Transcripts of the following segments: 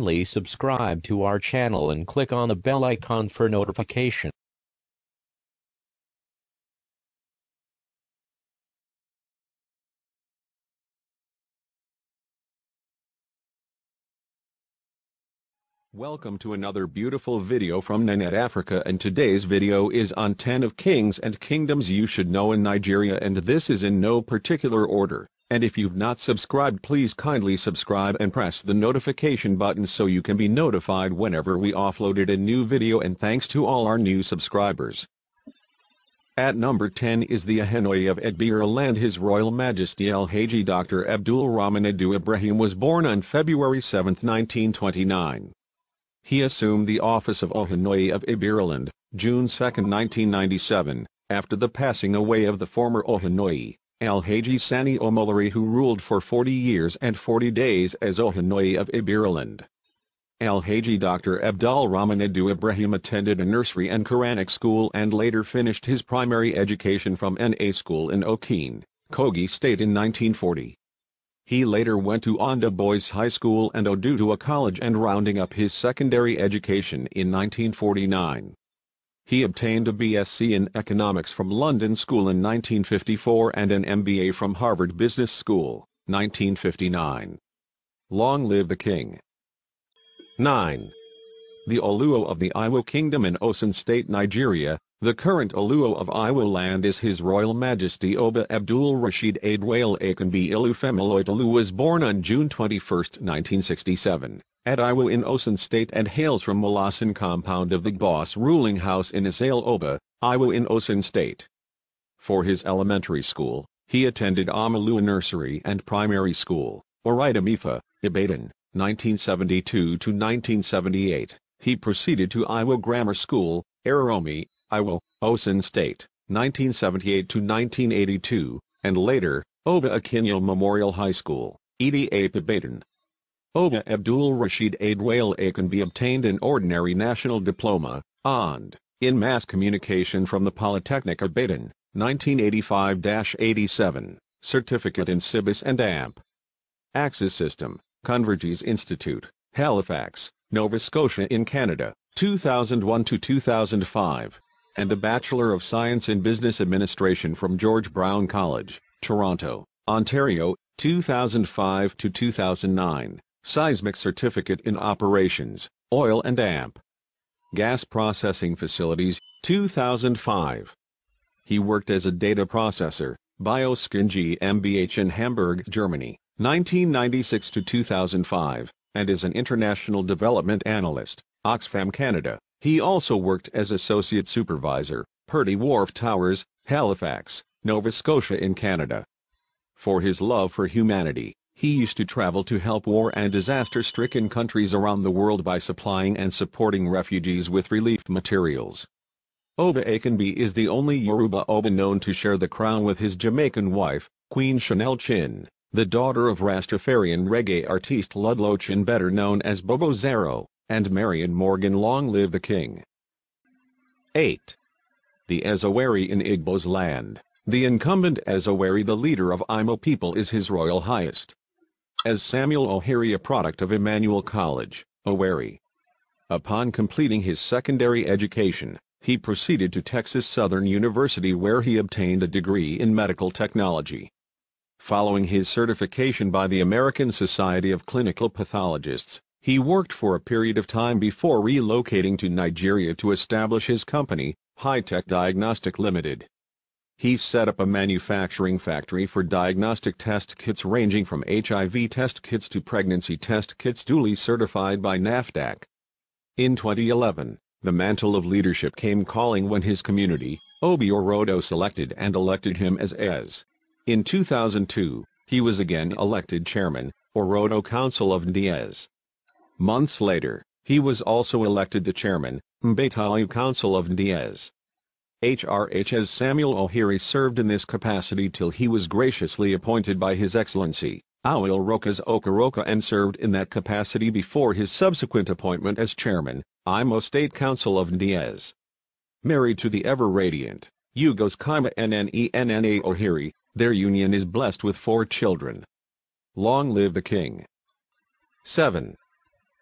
Kindly subscribe to our channel and click on the bell icon for notification. Welcome to another beautiful video from Nanette Africa and today's video is on 10 of kings and kingdoms you should know in Nigeria and this is in no particular order and if you've not subscribed please kindly subscribe and press the notification button so you can be notified whenever we offloaded a new video and thanks to all our new subscribers. At number 10 is the Ahenoy of Edbir land His Royal Majesty El Haji Dr. Abdul Adu Ibrahim was born on February 7, 1929. He assumed the office of Ohanoy of Iberiland, June 2, 1997, after the passing away of the former Ohanoy. Al-Haji Sani Omolari who ruled for 40 years and 40 days as Ohanoi of Ibiraland. Al-Haji Dr. Abdul Adu Ibrahim attended a nursery and Quranic school and later finished his primary education from NA school in Okine, Kogi State in 1940. He later went to Onda Boys High School and To A College and rounding up his secondary education in 1949. He obtained a BSc in Economics from London School in 1954 and an MBA from Harvard Business School, 1959. Long live the king. 9. The Oluo of the Iwo Kingdom in Osun State, Nigeria, the current Oluo of Iwo land is His Royal Majesty Oba Abdul Rashid Adwail Akanbi Ilufemiloit Olu was born on June 21, 1967 at Iwo in Osun State and hails from Molasin compound of the Boss ruling house in Isale Oba, Iwo in Osun State. For his elementary school, he attended Amalua Nursery and Primary School, Orida Mifa, Ibadan, 1972-1978. He proceeded to Iwo Grammar School, Eroromi, Iwo, Osun State, 1978-1982, and later, Oba Akinyo Memorial High School, EDA Ibadan, Oga Abdul Rashid A can be obtained an ordinary national diploma, and, in mass communication from the Polytechnic of Baden, 1985-87, certificate in CIBIS and AMP. Axis System, Converges Institute, Halifax, Nova Scotia in Canada, 2001-2005, and a Bachelor of Science in Business Administration from George Brown College, Toronto, Ontario, 2005-2009. Seismic Certificate in Operations, Oil and Amp. Gas Processing Facilities, 2005. He worked as a data processor, Bioskin GmbH in Hamburg, Germany, 1996 to 2005, and is an international development analyst, Oxfam Canada. He also worked as associate supervisor, Purdy Wharf Towers, Halifax, Nova Scotia in Canada. For his love for humanity, he used to travel to help war and disaster-stricken countries around the world by supplying and supporting refugees with relief materials. Oba Akinbi is the only Yoruba Oba known to share the crown with his Jamaican wife, Queen Chanel Chin, the daughter of Rastafarian reggae artiste Ludlow Chin better known as Bobo Zero, and Marion Morgan long live the king. 8. The Ezawari in Igbo's land. The incumbent Ezawari the leader of Imo people is his royal highest as Samuel O'Hare, a product of Emmanuel College, O'Hare. Upon completing his secondary education, he proceeded to Texas Southern University where he obtained a degree in medical technology. Following his certification by the American Society of Clinical Pathologists, he worked for a period of time before relocating to Nigeria to establish his company, High Tech Diagnostic Limited. He set up a manufacturing factory for diagnostic test kits ranging from HIV test kits to pregnancy test kits duly certified by NAFDAC. In 2011, the mantle of leadership came calling when his community, Obi Orodo selected and elected him as ES. In 2002, he was again elected chairman, Orodo Council of Ndiez. Months later, he was also elected the chairman, Mbetayu Council of Ndiez. HRH as Samuel O'Hiri served in this capacity till he was graciously appointed by His Excellency, Awil Rokas Okoroka and served in that capacity before his subsequent appointment as Chairman, IMO State Council of Ndiez. Married to the ever-radiant, Yugos Kaima Nnenna O'Hiri, their union is blessed with four children. Long live the King! 7.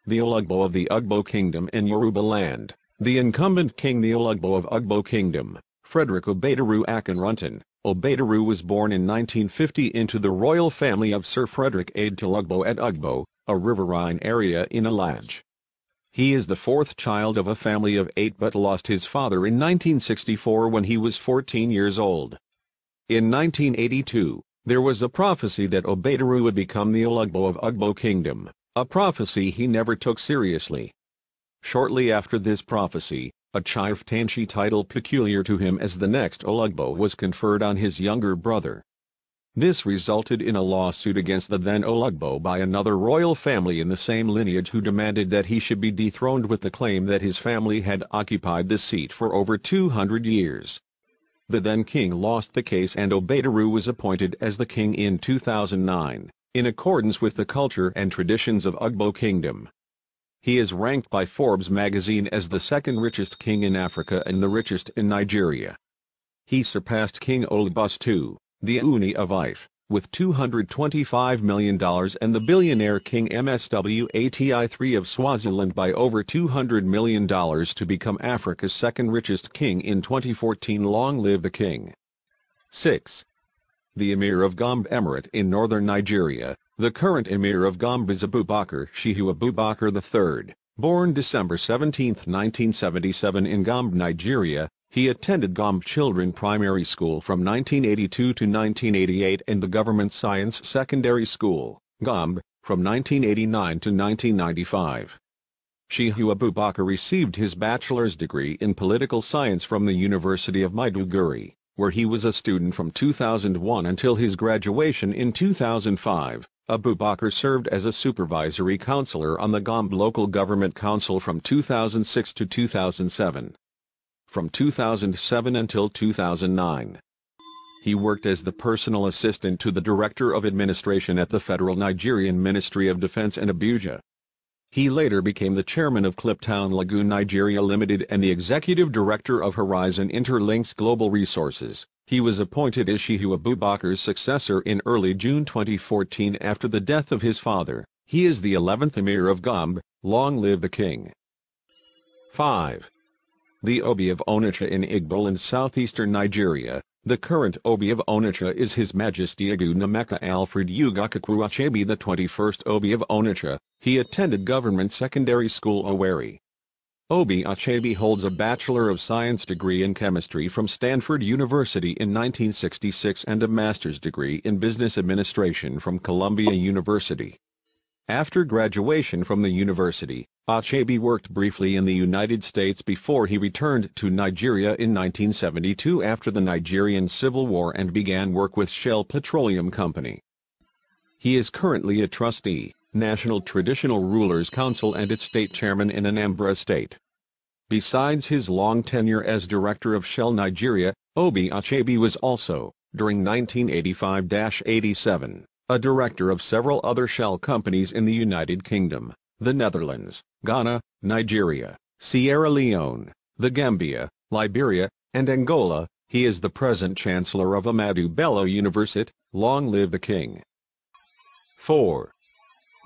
The Olugbo of the Ugbo Kingdom in Yoruba land. The incumbent king the Olugbo of Ugbo Kingdom, Frederick Obaiduru Akinruntan, Obaiduru was born in 1950 into the royal family of Sir Frederick Aid Lugbo at Ugbo, a riverine area in Alaj. He is the fourth child of a family of eight but lost his father in 1964 when he was 14 years old. In 1982, there was a prophecy that Obaiduru would become the Olugbo of Ugbo Kingdom, a prophecy he never took seriously. Shortly after this prophecy, a chieftainship title peculiar to him as the next Olugbo was conferred on his younger brother. This resulted in a lawsuit against the then Olugbo by another royal family in the same lineage who demanded that he should be dethroned with the claim that his family had occupied the seat for over 200 years. The then king lost the case and Obeiduru was appointed as the king in 2009, in accordance with the culture and traditions of Ugbo kingdom. He is ranked by Forbes magazine as the second richest king in Africa and the richest in Nigeria. He surpassed King Olabus II, the Uni of Ife, with $225 million and the billionaire King Mswati III of Swaziland by over $200 million to become Africa's second richest king in 2014 long live the king. 6. The Emir of Gombe Emirate in northern Nigeria, the current emir of Gombe is Abubakar Shehu Abubakar III. Born December 17, 1977 in Gombe, Nigeria, he attended Gombe Children Primary School from 1982 to 1988 and the Government Science Secondary School, Gombe, from 1989 to 1995. Shehu Abubakar received his bachelor's degree in political science from the University of Maiduguri, where he was a student from 2001 until his graduation in 2005. Abubakar served as a supervisory councillor on the Gombe Local Government Council from 2006 to 2007. From 2007 until 2009. He worked as the personal assistant to the Director of Administration at the Federal Nigerian Ministry of Defense in Abuja. He later became the chairman of Cliptown Lagoon Nigeria Limited and the executive director of Horizon Interlinks Global Resources. He was appointed as Abubakar's successor in early June 2014 after the death of his father. He is the 11th Emir of Gombe. Long live the king. 5 the Obi of Onitsha in Igbo in southeastern Nigeria. The current Obi of Onitsha is His Majesty Agunameka Alfred Ugakakruachebi the 21st Obi of Onitsha. He attended Government Secondary School Oweri. Obi Achebi holds a Bachelor of Science degree in Chemistry from Stanford University in 1966 and a Master's degree in Business Administration from Columbia University. After graduation from the university, Achebe worked briefly in the United States before he returned to Nigeria in 1972 after the Nigerian Civil War and began work with Shell Petroleum Company. He is currently a trustee, National Traditional Rulers Council and its state chairman in Anambra State. Besides his long tenure as director of Shell Nigeria, Obi Achebe was also, during 1985-87, a director of several other Shell companies in the United Kingdom the Netherlands, Ghana, Nigeria, Sierra Leone, the Gambia, Liberia, and Angola, he is the present Chancellor of Amadou Bello University, long live the King. 4.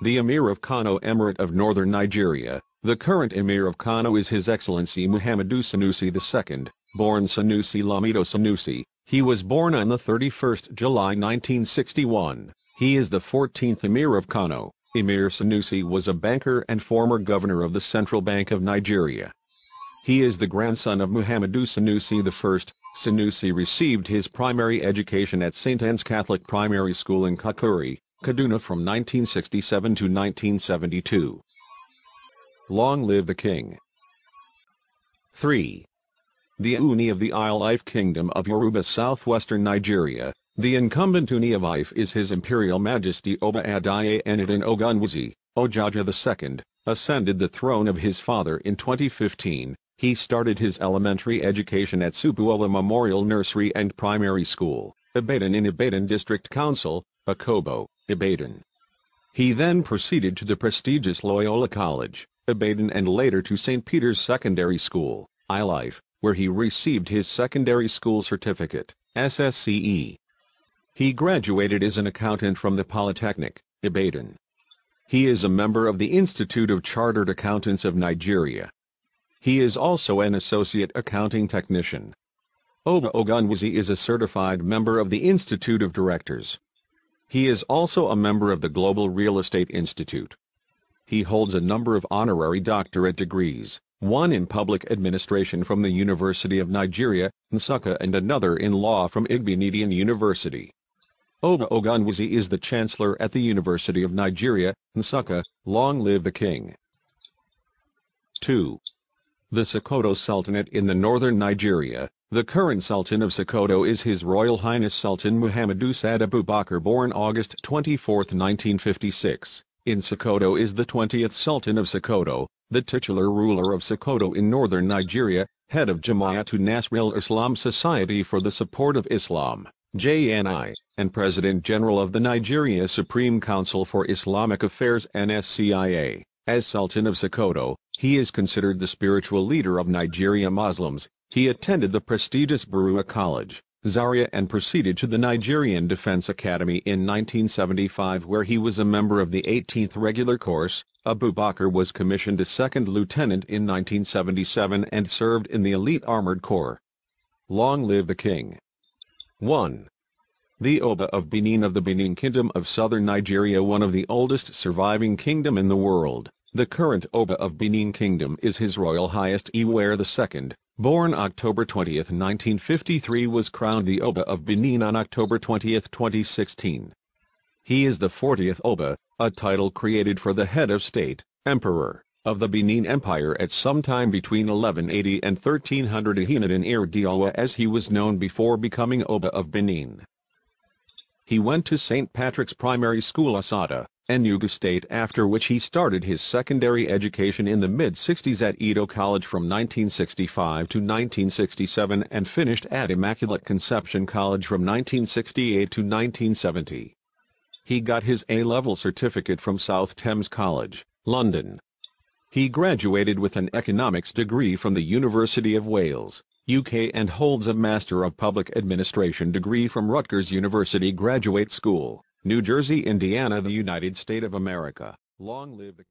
The Emir of Kano Emirate of Northern Nigeria, the current Emir of Kano is His Excellency Muhammadu Sanusi II, born Sanusi Lamido Sanusi. He was born on 31 July 1961. He is the 14th Emir of Kano. Emir Sanusi was a banker and former governor of the Central Bank of Nigeria. He is the grandson of Muhammadu Sanusi I. Sanusi received his primary education at St. Anne's Catholic Primary School in Kakuri, Kaduna from 1967 to 1972. Long live the king. 3. The Uni of the Isle Life Kingdom of Yoruba Southwestern Nigeria, the incumbent Uniavife is His Imperial Majesty Oba Adiyanuddin Ogunwusi, Ojaja II, ascended the throne of his father in 2015. He started his elementary education at Subuola Memorial Nursery and Primary School, Ibadan in Ibadan District Council, Akobo, Ibadan. He then proceeded to the prestigious Loyola College, Ibadan and later to St. Peter's Secondary School, iLife, where he received his secondary school certificate, SSCE. He graduated as an accountant from the Polytechnic, Ibadan. He is a member of the Institute of Chartered Accountants of Nigeria. He is also an associate accounting technician. Oba Ogunwusi is a certified member of the Institute of Directors. He is also a member of the Global Real Estate Institute. He holds a number of honorary doctorate degrees, one in public administration from the University of Nigeria, Nsukka and another in law from Igbenedian University. Oba Ogunwusi is the Chancellor at the University of Nigeria, Nsukka, long live the King. 2. The Sokoto Sultanate in the northern Nigeria, the current Sultan of Sokoto is His Royal Highness Sultan Muhammadu Sad Abubakar born August 24, 1956. In Sokoto is the 20th Sultan of Sokoto, the titular ruler of Sokoto in northern Nigeria, head of Jama'atu Nasril Islam Society for the Support of Islam. JNI, and President General of the Nigeria Supreme Council for Islamic Affairs NSCIA. As Sultan of Sokoto, he is considered the spiritual leader of Nigeria Muslims. He attended the prestigious Barua College, Zaria and proceeded to the Nigerian Defense Academy in 1975 where he was a member of the 18th Regular Course. Abubakar was commissioned a second lieutenant in 1977 and served in the elite armored corps. Long live the king! 1. The Oba of Benin of the Benin Kingdom of southern Nigeria one of the oldest surviving kingdom in the world, the current Oba of Benin Kingdom is His Royal Highest Iwer II, born October 20, 1953 was crowned the Oba of Benin on October 20, 2016. He is the 40th Oba, a title created for the head of state, emperor of the Benin Empire at some time between 1180 and 1300 Ahinadin Irdiawa as he was known before becoming Oba of Benin. He went to St. Patrick's Primary School Asada, Enugu State after which he started his secondary education in the mid-60s at Edo College from 1965 to 1967 and finished at Immaculate Conception College from 1968 to 1970. He got his A-level certificate from South Thames College, London, he graduated with an economics degree from the University of Wales, UK and holds a Master of Public Administration degree from Rutgers University Graduate School, New Jersey, Indiana, the United States of America. Long live the